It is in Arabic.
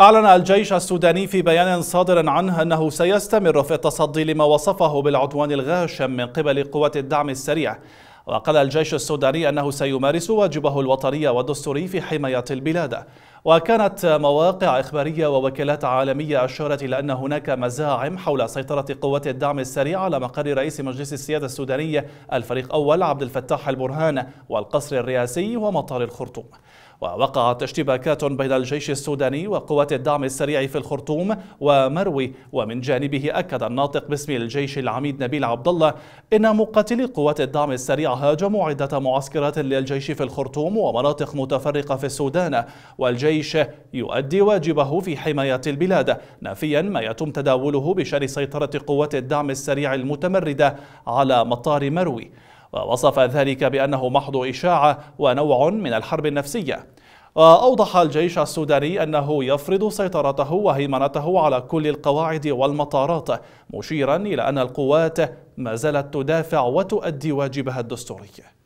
أعلن الجيش السوداني في بيان صادر عنه أنه سيستمر في التصدي لما وصفه بالعدوان الغاشم من قبل قوات الدعم السريع وقال الجيش السوداني أنه سيمارس واجبه الوطني والدستوري في حماية البلاد وكانت مواقع إخبارية ووكالات عالمية أشارت إلى أن هناك مزاعم حول سيطرة قوات الدعم السريع على مقر رئيس مجلس السيادة السوداني الفريق أول عبد الفتاح البرهان والقصر الرئاسي ومطار الخرطوم ووقعت اشتباكات بين الجيش السوداني وقوات الدعم السريع في الخرطوم ومروي ومن جانبه أكد الناطق باسم الجيش العميد نبيل عبد الله إن مقاتلي قوات الدعم السريع هاجموا عدة معسكرات للجيش في الخرطوم ومناطق متفرقة في السودان والجيش يؤدي واجبه في حماية البلاد نافيا ما يتم تداوله بشان سيطرة قوات الدعم السريع المتمردة على مطار مروي ووصف ذلك بأنه محض إشاعة ونوع من الحرب النفسية وأوضح الجيش السوداني أنه يفرض سيطرته وهيمنته على كل القواعد والمطارات مشيرا إلى أن القوات ما زالت تدافع وتؤدي واجبها الدستوري